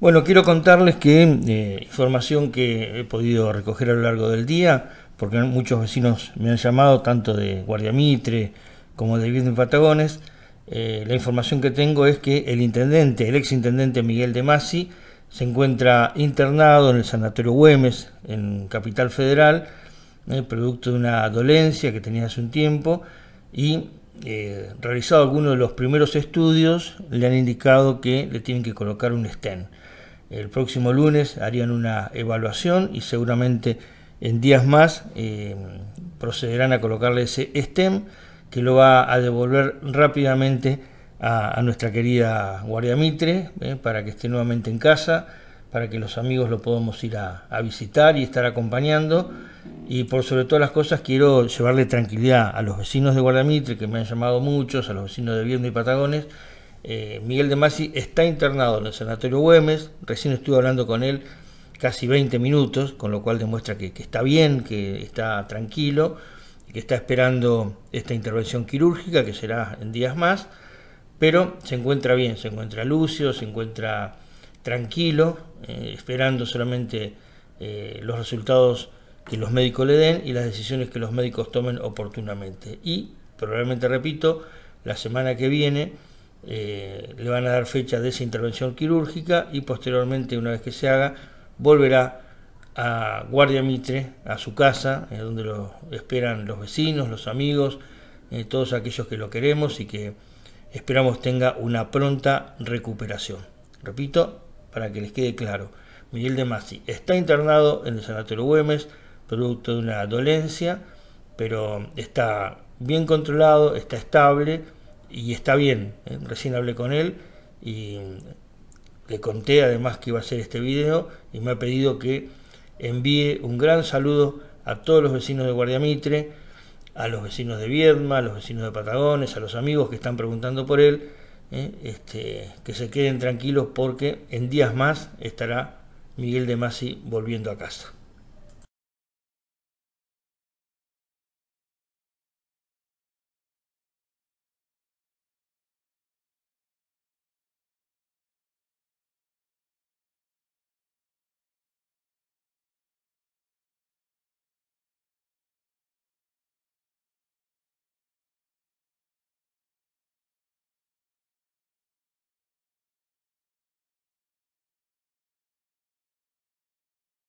Bueno, quiero contarles que eh, información que he podido recoger a lo largo del día, porque muchos vecinos me han llamado, tanto de Guardia Mitre como de Virgen Patagones, eh, la información que tengo es que el intendente, el exintendente Miguel de Masi, se encuentra internado en el Sanatorio Güemes, en Capital Federal, eh, producto de una dolencia que tenía hace un tiempo, y eh, realizado algunos de los primeros estudios, le han indicado que le tienen que colocar un stem El próximo lunes harían una evaluación y seguramente en días más eh, procederán a colocarle ese stem que lo va a devolver rápidamente a, nuestra querida Guardia Mitre eh, para que esté nuevamente en casa, para que los amigos lo podamos ir a visitar y estar acompañando y por sobre todas las cosas quiero llevarle tranquilidad a los vecinos de Guardamitre, que me han llamado muchos, a los vecinos de Vierno y Patagones. Eh, Miguel de Masi está internado en el Sanatorio Güemes, recién estuve hablando con él casi 20 minutos, con lo cual demuestra que, está bien, que está tranquilo, que está esperando esta intervención quirúrgica, que será en días más, pero se encuentra bien, se encuentra lucio, se encuentra tranquilo, eh, esperando solamente eh, los resultados que los médicos le den y las decisiones que los médicos tomen oportunamente. Y probablemente, repito, la semana que viene eh, le van a dar fecha de esa intervención quirúrgica y posteriormente, una vez que se haga, volverá a Guardia Mitre, a su casa, eh, donde lo esperan los vecinos, los amigos, eh, todos aquellos que lo queremos y que esperamos tenga una pronta recuperación. Repito, para que les quede claro, Miguel de Masi está internado en el Sanatorio Güemes, producto de una dolencia, pero está bien controlado, está estable y está bien. ¿eh? Recién hablé con él y le conté además que iba a hacer este video y me ha pedido que envíe un gran saludo a todos los vecinos de Guardiamitre, a los vecinos de Viedma, a los vecinos de Patagones, a los amigos que están preguntando por él, ¿eh? este, que se queden tranquilos porque en días más estará Miguel de Masi volviendo a casa.